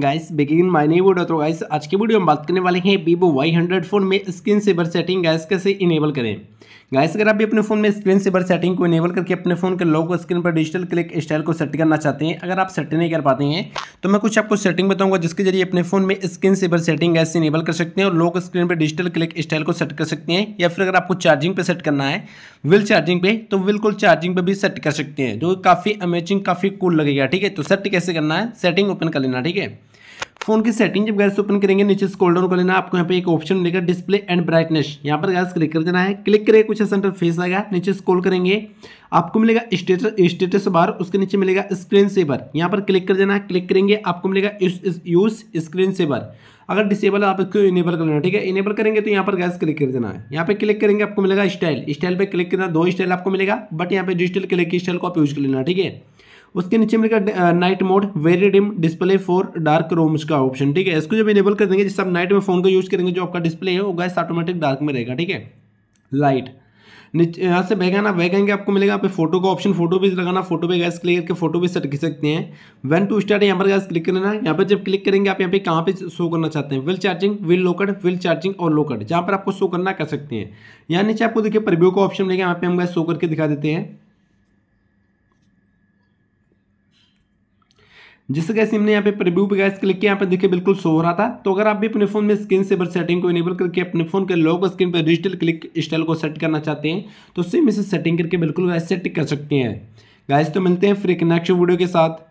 guys begin my नई video तो guys आज की वीडियो में बात करने वाले हैं वीवो वाई हंड्रेड फोन में स्क्रीन सेवर सेटिंग गाइस कैसे इनेबल करें गाइस अगर आप भी अपने फोन में स्क्रीन सेवर सेटिंग को इनेबल करके अपने फोन के लॉक स्क्रीन पर डिजिटल क्लिक स्टाइल को सेट करना चाहते हैं अगर आप सेट नहीं कर पाते हैं तो मैं कुछ आपको सेटिंग बताऊंगा जिसके जरिए अपने फोन में स्क्रीन सेवर सेटिंग ऐसे इनेबल कर सकते हैं और लॉक स्क्रीन पर डिजिटल क्लिक स्टाइल को सेट कर सकते हैं या फिर अगर आपको चार्जिंग पर सेट करना है विल चार्जिंग पे तो बिल्कुल चार्जिंग पे भी सेट कर सकते हैं जो काफ़ी अमेजिंग काफ़ी कूल लगेगा ठीक है तो सेट कैसे करना है सेटिंग ओपन कर लेना ठीक है फोन की सेटिंग जब गैस ओपन करेंगे नीचे स्कोल डाउन कर लेना आपको यहाँ पे एक ऑप्शन मिलेगा डिस्प्ले एंड ब्राइटनेस यहाँ पर गैस क्लिक कर देना है क्लिक करेंगे कुछ सेंटर फेस आएगा नीचे स्कोल करेंगे आपको मिलेगा स्टेटस स्टेटस बार उसके नीचे मिलेगा स्क्रीन सेवर यहाँ पर क्लिक कर देना है क्लिक करेंगे आपको मिलेगा यूज स्क्रीन सेवर अगर डिसेबल आप इसको इनेबल कर लेना ठीक है इनेबल करेंगे तो यहाँ पर गैस क्लिक कर देना है यहाँ पे क्लिक करेंगे आपको मिलेगा स्टाइल स्टाइल पे क्लिक करना दो स्टाइल आपको मिलेगा बट यहाँ पे डिजिटल क्लिक स्टाइल को आप यूज कर लेना ठीक है उसके नीचे मिलेगा night mode very dim display for dark rooms का ऑप्शन ठीक है इसको जब इनेबल कर देंगे जिससे आप नाइट में फोन का यूज़ करेंगे जो आपका डिस्प्ले है वो गैस ऑटोमेटिक डार्क में रहेगा ठीक है लाइट नीचे यहाँ से बहगाना आना आपको मिलेगा यहाँ फोटो का ऑप्शन फोटो भी लगाना फोटो पे गैस क्लिक करके फोटो भी सेट कर सकते हैं वन टू स्टार्ट यहाँ पर गैस क्लिक करना यहाँ पर जब क्लिक करेंगे आप यहाँ पे कहाँ पे शो करना चाहते हैं while charging while locked while charging और लोकड जहाँ पर आपको शो करना कर सकते हैं यहाँ नीचे आपको देखिए प्रव्यू का ऑप्शन मिलेगा यहाँ पे हम गैस शो करके दिखा देते हैं जिससे कैसे हमने यहाँ पे प्रिव्यू पे गैस क्लिक किया यहाँ पे देखिए बिल्कुल सो रहा था तो अगर आप भी अपने फोन में स्क्रीन सेवर सेटिंग को इनेबल करके अपने फोन के लॉक स्क्रीन पर डिजिटल क्लिक स्टाइल को सेट करना चाहते हैं तो सिम इसे सेटिंग करके बिल्कुल गैस सेट कर सकते हैं गैस तो मिलते हैं फ्री नेक्स्ट वीडियो के साथ